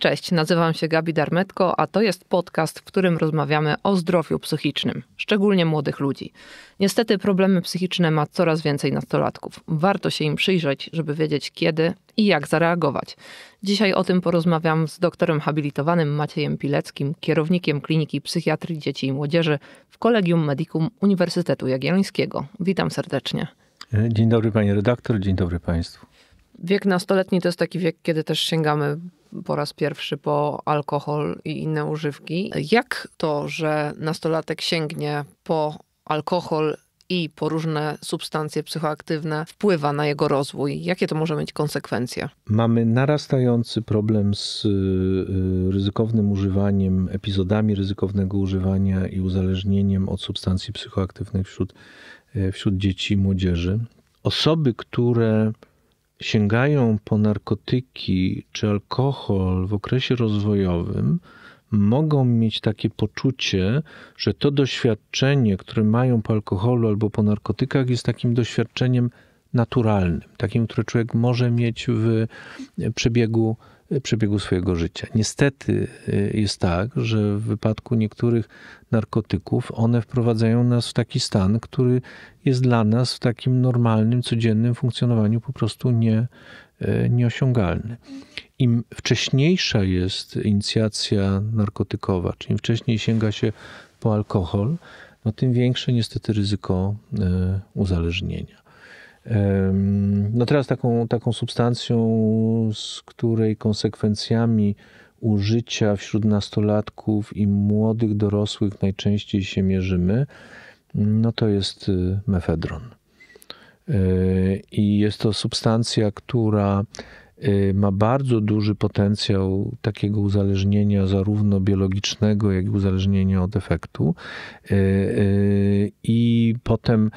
Cześć, nazywam się Gabi Darmetko, a to jest podcast, w którym rozmawiamy o zdrowiu psychicznym, szczególnie młodych ludzi. Niestety problemy psychiczne ma coraz więcej nastolatków. Warto się im przyjrzeć, żeby wiedzieć kiedy i jak zareagować. Dzisiaj o tym porozmawiam z doktorem habilitowanym Maciejem Pileckim, kierownikiem Kliniki Psychiatrii Dzieci i Młodzieży w Kolegium Medicum Uniwersytetu Jagiellońskiego. Witam serdecznie. Dzień dobry panie redaktor, dzień dobry państwu. Wiek nastoletni to jest taki wiek, kiedy też sięgamy po raz pierwszy po alkohol i inne używki. Jak to, że nastolatek sięgnie po alkohol i po różne substancje psychoaktywne wpływa na jego rozwój? Jakie to może mieć konsekwencje? Mamy narastający problem z y, y, ryzykownym używaniem, epizodami ryzykownego używania i uzależnieniem od substancji psychoaktywnych wśród, y, wśród dzieci i młodzieży. Osoby, które sięgają po narkotyki czy alkohol w okresie rozwojowym, mogą mieć takie poczucie, że to doświadczenie, które mają po alkoholu albo po narkotykach, jest takim doświadczeniem naturalnym, takim, które człowiek może mieć w przebiegu przebiegu swojego życia. Niestety y, jest tak, że w wypadku niektórych narkotyków one wprowadzają nas w taki stan, który jest dla nas w takim normalnym, codziennym funkcjonowaniu po prostu nie, y, nieosiągalny. Im wcześniejsza jest inicjacja narkotykowa, czyli im wcześniej sięga się po alkohol, no tym większe niestety ryzyko y, uzależnienia. No teraz taką, taką substancją, z której konsekwencjami użycia wśród nastolatków i młodych dorosłych najczęściej się mierzymy, no to jest y, mefedron. Y, I jest to substancja, która Y, ma bardzo duży potencjał takiego uzależnienia, zarówno biologicznego, jak i uzależnienia od efektu. Y, y, I potem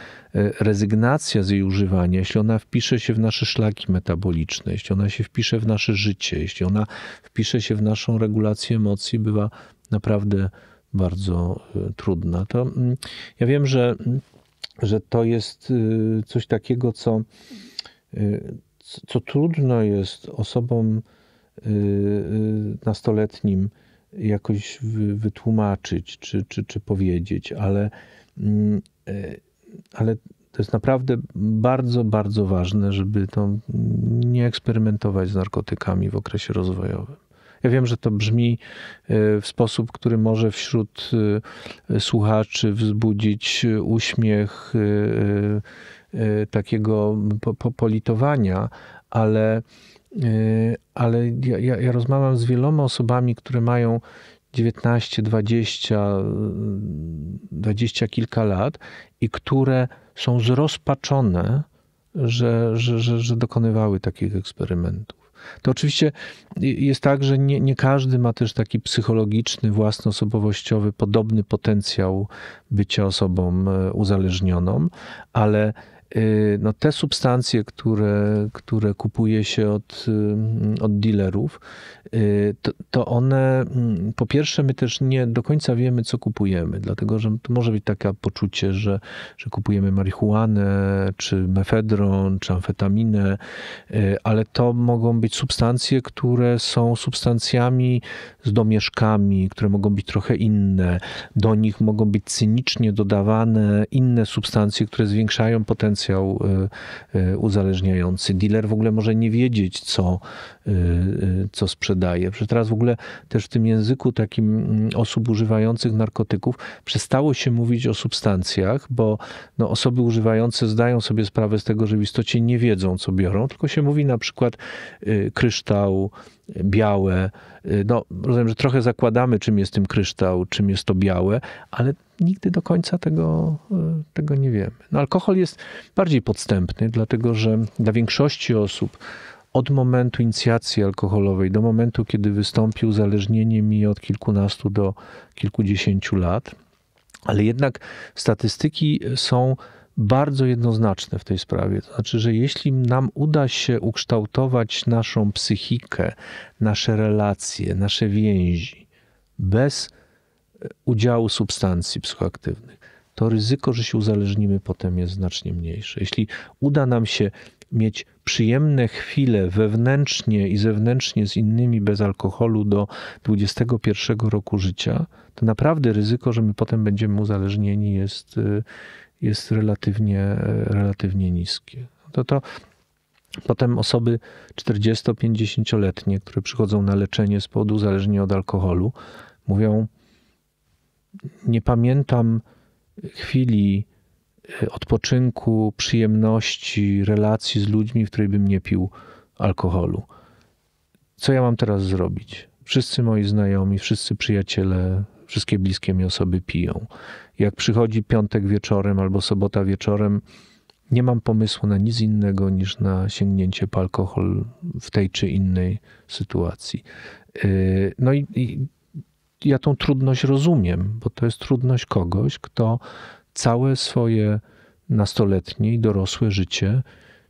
rezygnacja z jej używania, jeśli ona wpisze się w nasze szlaki metaboliczne, jeśli ona się wpisze w nasze życie, jeśli ona wpisze się w naszą regulację emocji, bywa naprawdę bardzo trudna. To mm, ja wiem, że, że to jest coś takiego, co co, trudno jest osobom y, y, nastoletnim jakoś wytłumaczyć czy, czy, czy powiedzieć, ale, mm, y, ale to jest naprawdę bardzo, bardzo ważne, żeby to mm, nie eksperymentować z narkotykami w okresie rozwojowym. Ja wiem, że to brzmi e, w sposób, który może wśród e, słuchaczy wzbudzić e, uśmiech takiego politowania, ale, ale ja, ja, rozmawiam z wieloma osobami, które mają 19, 20, 20 kilka lat i które są zrozpaczone, że, że, że, że dokonywały takich eksperymentów. To oczywiście jest tak, że nie, nie każdy ma też taki psychologiczny, własnoosobowościowy, podobny potencjał bycia osobą e, uzależnioną, ale Y, no te substancje, które, które kupuje się od, od dealerów, y, to, to one, po pierwsze, my też nie do końca wiemy, co kupujemy, dlatego że to może być takie poczucie, że, że kupujemy marihuanę, czy mefedron, czy amfetaminę, y, ale to mogą być substancje, które są substancjami z domieszkami, które mogą być trochę inne. Do nich mogą być cynicznie dodawane inne substancje, które zwiększają potencjał potencjał y, y, uzależniający. Dealer w ogóle może nie wiedzieć, co, y, co sprzedaje. Przecież teraz w ogóle też w tym języku takim mm, osób używających narkotyków przestało się mówić o substancjach, bo no, osoby używające zdają sobie sprawę z tego, że w istocie nie wiedzą, co biorą, tylko się mówi na przykład kryształ, białe. Y, no, rozumiem, że trochę zakładamy, czym jest tym kryształ, czym jest to białe, ale nigdy do końca tego, y, tego nie wiemy. No, alkohol jest bardziej podstępny, dlatego że dla większości osób od momentu inicjacji alkoholowej do momentu, kiedy wystąpił uzależnienie mi od kilkunastu do kilkudziesięciu lat, ale jednak statystyki są bardzo jednoznaczne w tej sprawie. To znaczy, że jeśli nam uda się ukształtować naszą psychikę, nasze relacje, nasze więzi bez e, udziału substancji psychoaktywnych, to ryzyko, że się uzależnimy potem jest znacznie mniejsze. Jeśli uda nam się mieć przyjemne chwile wewnętrznie i zewnętrznie z innymi bez alkoholu do 21 roku życia, to naprawdę ryzyko, że my potem będziemy uzależnieni jest e, jest relatywnie, relatywnie niskie. To, to potem osoby 40-50-letnie, które przychodzą na leczenie z powodu uzależnienia od alkoholu, mówią: Nie pamiętam chwili e, odpoczynku, przyjemności, relacji z ludźmi, w której bym nie pił alkoholu. Co ja mam teraz zrobić? Wszyscy moi znajomi, wszyscy przyjaciele, Wszystkie bliskie mi osoby piją. Jak przychodzi piątek wieczorem albo sobota wieczorem, nie mam pomysłu na nic innego niż na sięgnięcie po alkohol w tej czy innej sytuacji. Yy, no i, i ja tą trudność rozumiem, bo to jest trudność kogoś, kto całe swoje nastoletnie i dorosłe życie,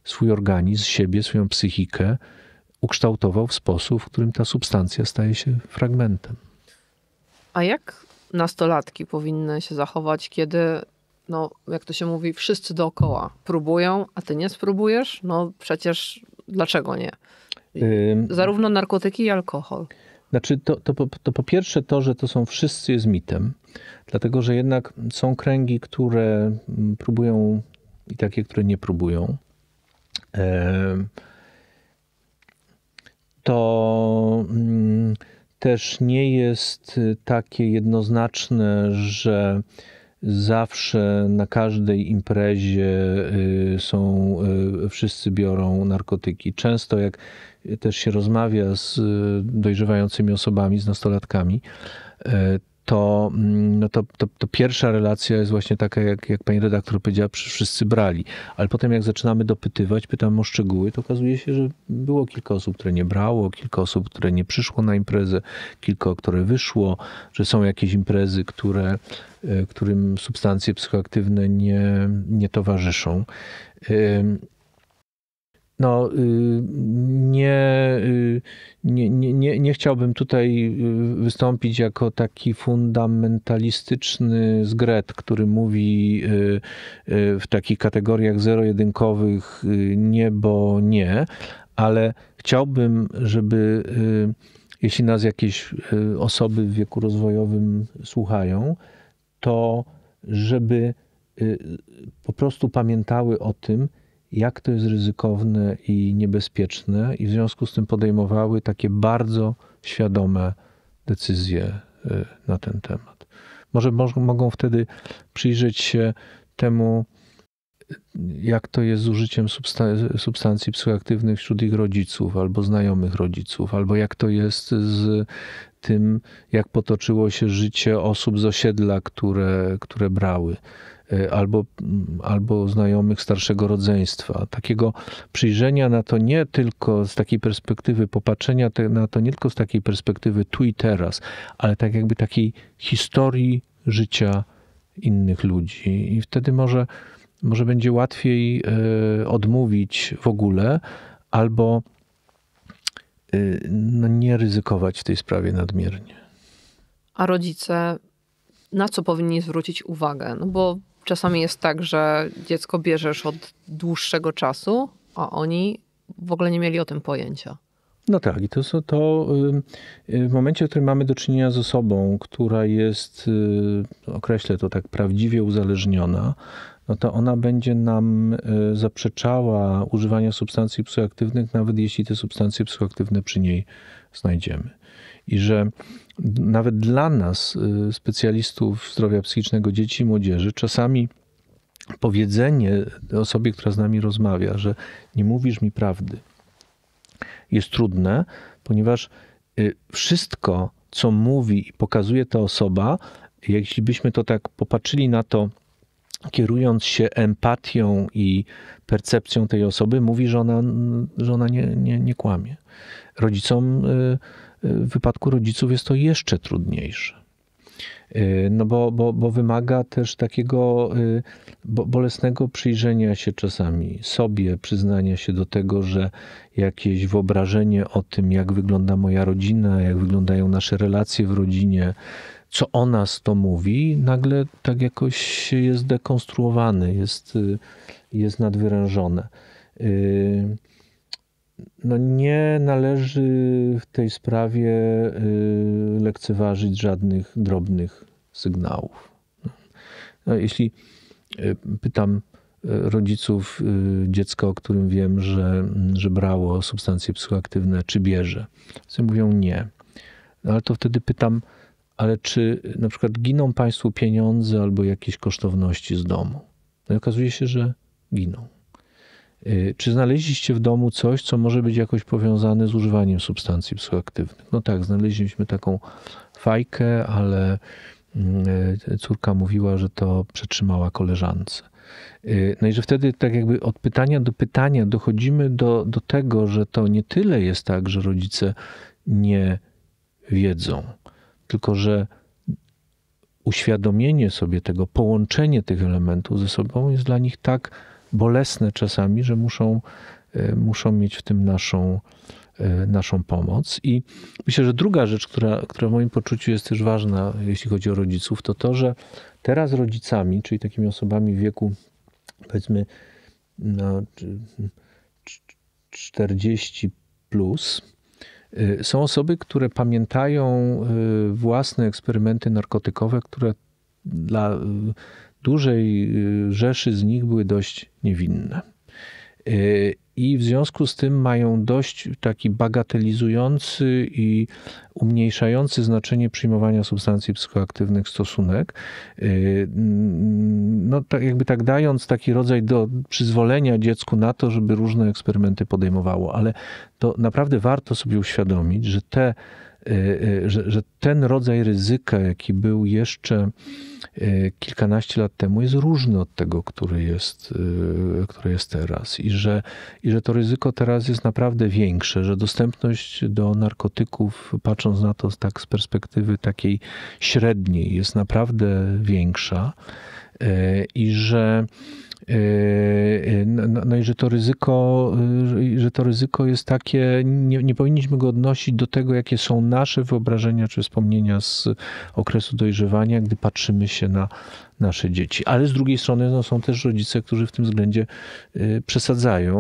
swój organizm, siebie, swoją psychikę ukształtował w sposób, w którym ta substancja staje się fragmentem. A jak nastolatki powinny się zachować, kiedy, no, jak to się mówi, wszyscy dookoła próbują, a ty nie spróbujesz? No przecież dlaczego nie? Zarówno narkotyki i alkohol. Znaczy, to, to, to, po pierwsze to, że to są wszyscy jest mitem, dlatego że jednak są kręgi, które mm, próbują i takie, które nie próbują. To mm, też nie jest y, takie jednoznaczne, że zawsze na każdej imprezie y, są, y, wszyscy biorą narkotyki. Często jak też się rozmawia z dojrzewającymi osobami, z nastolatkami, to, mm, no to, to, to, pierwsza relacja jest właśnie taka, jak, jak pani redaktor powiedziała, wszyscy brali. Ale potem jak zaczynamy dopytywać, pytam o szczegóły, to okazuje się, że było kilka osób, które nie brało, kilka osób, które nie przyszło na imprezę, kilka, które wyszło, że są jakieś imprezy, które, e, którym substancje psychoaktywne nie, nie towarzyszą no, y, y, nie, nie, nie, nie chciałbym tutaj y, wystąpić jako taki fundamentalistyczny zgret, który mówi w takich kategoriach zero-jedynkowych nie, bo nie, ale chciałbym, żeby jeśli nas jakieś osoby w wieku rozwojowym słuchają, to żeby po prostu pamiętały o tym, jak to jest ryzykowne i niebezpieczne, i w związku z tym podejmowały takie bardzo świadome decyzje y, na ten temat. Może mogą wtedy przyjrzeć się temu, jak to jest z użyciem substancji psychoaktywnych wśród ich rodziców albo znajomych rodziców, albo jak to jest z tym, jak potoczyło się życie osób z osiedla, które, które brały. Y, albo, albo znajomych starszego rodzeństwa. Takiego przyjrzenia na to nie tylko z takiej perspektywy, popatrzenia na to nie tylko z takiej perspektywy tu i teraz, ale tak jakby takiej historii życia innych ludzi. I wtedy może, może będzie łatwiej y, odmówić w ogóle albo y, no, nie ryzykować w tej sprawie nadmiernie. A rodzice na co powinni zwrócić uwagę? No bo czasami jest tak, że dziecko bierzesz od dłuższego czasu, a oni w ogóle nie mieli o tym pojęcia. No tak, i to, to y, y, w momencie, w którym mamy do czynienia z osobą, która jest, y, określę to tak, prawdziwie uzależniona, no to ona będzie nam y, zaprzeczała używania substancji psychoaktywnych, nawet jeśli te substancje psychoaktywne przy niej znajdziemy. I że nawet dla nas, y, specjalistów zdrowia psychicznego dzieci i młodzieży, czasami powiedzenie osobie, która z nami rozmawia, że nie mówisz mi prawdy, jest trudne, ponieważ y, wszystko, co mówi i pokazuje ta osoba, jeśli byśmy to tak popatrzyli na to kierując się empatią i percepcją tej osoby, mówi, że ona, że ona nie, nie, nie kłamie. Rodzicom, y, y, w wypadku rodziców jest to jeszcze trudniejsze. Y, no bo, bo, bo wymaga też takiego bolesnego przyjrzenia się czasami sobie, przyznania się do tego, że jakieś wyobrażenie o tym, jak wygląda moja rodzina, jak wyglądają nasze relacje w rodzinie, co o nas to mówi, nagle tak jakoś jest dekonstruowane, jest, y, jest nadwyrężone. Y, no nie należy w tej sprawie y, lekceważyć żadnych drobnych sygnałów. No, jeśli pytam rodziców dziecka, o którym wiem, że, że brało substancje psychoaktywne, czy bierze, to mówią nie. No, ale to wtedy pytam, ale czy na przykład giną Państwu pieniądze albo jakieś kosztowności z domu? No i okazuje się, że giną. Y, czy znaleźliście w domu coś, co może być jakoś powiązane z używaniem substancji psychoaktywnych? No tak, znaleźliśmy taką fajkę, ale mm, y, córka mówiła, że to przetrzymała koleżance. Y, no i że wtedy tak jakby od pytania do pytania dochodzimy do, do tego, że to nie tyle jest tak, że rodzice nie wiedzą, tylko, że uświadomienie sobie tego, połączenie tych elementów ze sobą jest dla nich tak bolesne czasami, że muszą, e, muszą mieć w tym naszą, e, naszą pomoc. I myślę, że druga rzecz, która, która w moim poczuciu jest też ważna, jeśli chodzi o rodziców, to to, że teraz rodzicami, czyli takimi osobami w wieku powiedzmy no, 40 plus, Y, są osoby, które pamiętają y, własne eksperymenty narkotykowe, które dla y, dużej rzeszy z nich były dość niewinne i w związku z tym mają dość taki bagatelizujący i umniejszający znaczenie przyjmowania substancji psychoaktywnych stosunek. Y, mm, no, tak jakby tak dając taki rodzaj do przyzwolenia dziecku na to, żeby różne eksperymenty podejmowało, ale to naprawdę warto sobie uświadomić, że te Y, y, że, że ten rodzaj ryzyka, jaki był jeszcze y, kilkanaście lat temu, jest różny od tego, który jest, który jest teraz. I że, I że to ryzyko teraz jest naprawdę większe, że dostępność do narkotyków, patrząc na to tak z perspektywy takiej średniej, jest naprawdę większa i że Yy, yy, no, no, no, i że to ryzyko, yy, że to ryzyko jest takie, nie, nie powinniśmy go odnosić do tego, jakie są nasze wyobrażenia czy wspomnienia z okresu dojrzewania, gdy patrzymy się na nasze dzieci. Ale z drugiej strony no, są też rodzice, którzy w tym względzie y, przesadzają,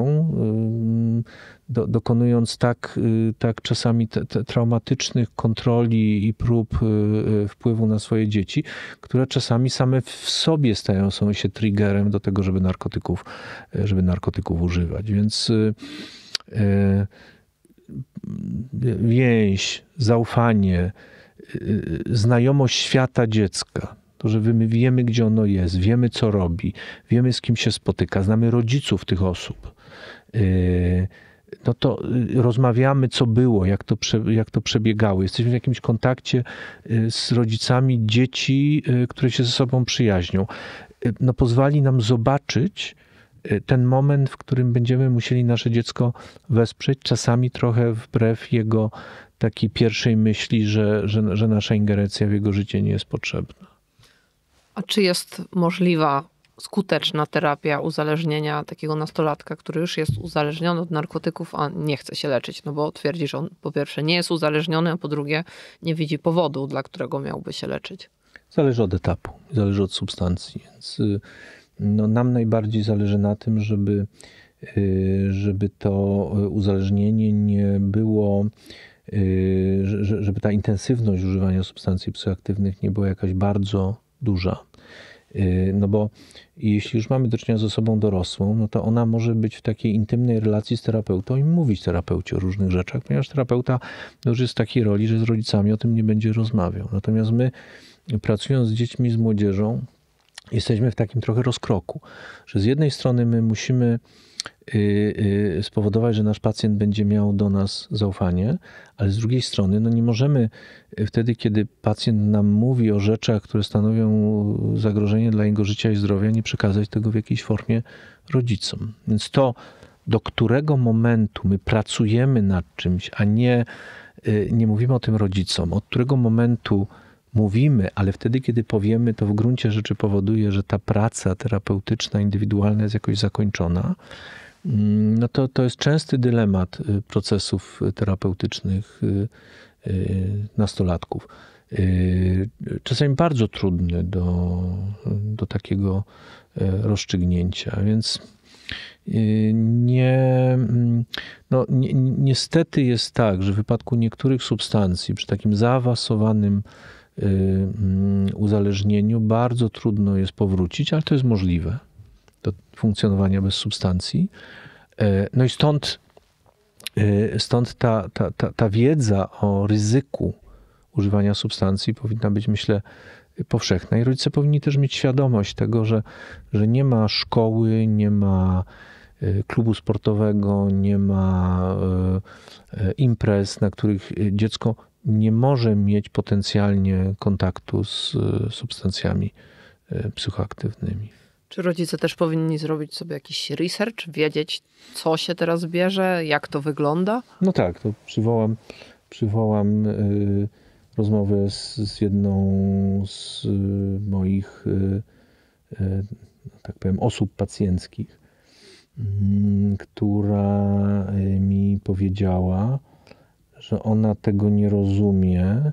y, do, dokonując tak, y, tak czasami traumatycznych kontroli i prób wpływu na swoje dzieci, które czasami same w sobie stają są się triggerem do tego, żeby narkotyków, żeby narkotyków używać. Więc więź, zaufanie, znajomość świata dziecka to, że my wiemy, gdzie ono jest, wiemy, co robi, wiemy, z kim się spotyka, znamy rodziców tych osób. Y, no to y, rozmawiamy, co było, jak to, jak to przebiegało. Jesteśmy w jakimś kontakcie y, z rodzicami dzieci, które się ze sobą przyjaźnią. No pozwali nam zobaczyć, ten moment, w którym będziemy musieli nasze dziecko wesprzeć, czasami trochę wbrew jego takiej pierwszej myśli, że, że, że nasza ingerencja w jego życie nie jest potrzebna. A czy jest możliwa skuteczna terapia uzależnienia takiego nastolatka, który już jest uzależniony od narkotyków, a nie chce się leczyć, no bo twierdzi, że on po pierwsze nie jest uzależniony, a po drugie nie widzi powodu, dla którego miałby się leczyć. Zależy od etapu, zależy od substancji, więc y, no, nam najbardziej zależy na tym, żeby, y, żeby to uzależnienie nie było y, żeby ta intensywność używania substancji psychoaktywnych nie była jakaś bardzo duża. Y, no bo jeśli już mamy do czynienia z osobą dorosłą, no to ona może być w takiej intymnej relacji z terapeutą i mówić terapeucie o różnych rzeczach, ponieważ terapeuta no już jest w takiej roli, że z rodzicami o tym nie będzie rozmawiał. Natomiast my, pracując z dziećmi, z młodzieżą, jesteśmy w takim trochę rozkroku, że z jednej strony my musimy Y, y, spowodować, że nasz pacjent będzie miał do nas zaufanie, ale z drugiej strony no nie możemy y, wtedy, kiedy pacjent nam mówi o rzeczach, które stanowią zagrożenie dla jego życia i zdrowia, nie przekazać tego w jakiejś formie rodzicom. Więc to, do którego momentu my pracujemy nad czymś, a nie, nie mówimy o tym rodzicom, od którego momentu mówimy, ale wtedy, kiedy powiemy, to w gruncie rzeczy powoduje, że ta praca terapeutyczna, indywidualna jest jakoś zakończona. Mm, no to, to jest częsty dylemat y, procesów y, terapeutycznych y, nastolatków. Czasami bardzo trudny do, do takiego e, rozstrzygnięcia, więc nie, mm, no, ni, niestety jest tak, że w wypadku niektórych substancji przy takim zaawansowanym mm, uzależnieniu bardzo trudno jest powrócić, ale to jest możliwe funkcjonowania bez substancji. E, no i stąd, e, stąd ta, ta, ta, ta wiedza o ryzyku używania substancji powinna być, myślę, powszechna. I rodzice powinni też mieć świadomość tego, że, że nie ma szkoły, nie ma e, klubu sportowego, nie ma imprez, na których dziecko nie może mieć potencjalnie kontaktu z substancjami psychoaktywnymi. Czy rodzice też powinni zrobić sobie jakiś research, wiedzieć, co się teraz bierze, jak to wygląda? No tak, to przywołam, przywołam y, rozmowę z, z, jedną z y, moich, y, y no tak powiem, osób pacjenckich, mm, która y, mi powiedziała, że ona tego nie rozumie,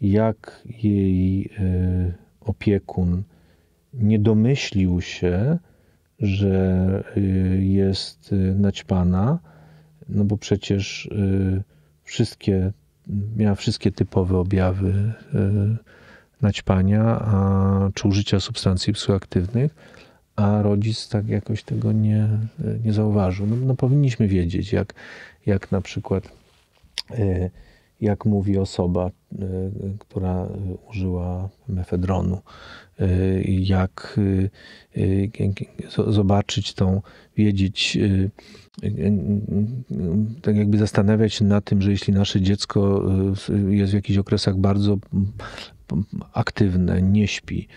jak jej y, opiekun nie domyślił się, że y, jest y, naćpana, no bo przecież y, wszystkie, miała wszystkie typowe objawy naćpania a, czy użycia substancji psychoaktywnych, a rodzic tak jakoś tego nie, nie zauważył. No, no powinniśmy wiedzieć, jak, jak na przykład jak mówi osoba, y, która użyła mefedronu, y, jak y, zobaczyć tą, wiedzieć, tak jakby zastanawiać się nad tym, że jeśli nasze dziecko jest w jakichś okresach bardzo aktywne, nie śpi,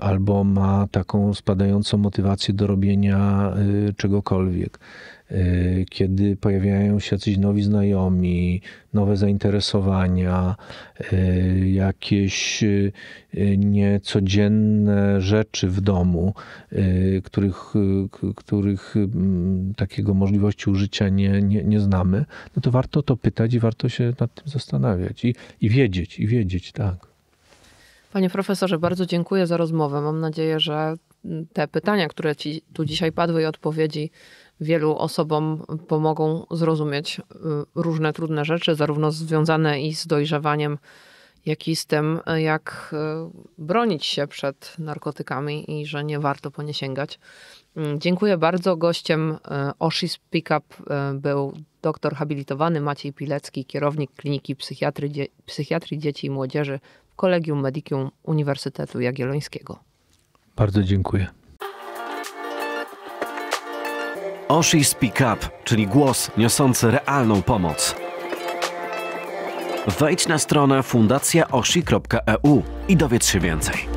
albo ma taką spadającą motywację do robienia czegokolwiek, Y, kiedy pojawiają się jacyś nowi znajomi, nowe zainteresowania, y, jakieś y, niecodzienne rzeczy w domu, których, których mm, takiego możliwości użycia nie, nie, nie znamy, no to warto to pytać i warto się nad tym zastanawiać i, i wiedzieć, i wiedzieć, tak. Panie profesorze, bardzo dziękuję za rozmowę. Mam nadzieję, że te pytania, które ci tu dzisiaj padły i odpowiedzi wielu osobom pomogą zrozumieć y, różne trudne rzeczy, zarówno związane i z dojrzewaniem, jak i z tym, jak y, bronić się przed narkotykami i że nie warto po nie sięgać. Mm, dziękuję bardzo. Gościem y, Oshis Pickup był doktor habilitowany Maciej Pilecki, kierownik Kliniki Psychiatry, Psychiatrii Dzieci i Młodzieży w Kolegium Medicum Uniwersytetu Jagiellońskiego. Bardzo dziękuję. Oshi Speak Up, czyli głos niosący realną pomoc. Wejdź na stronę fundacjaoshi.eu i dowiedz się więcej.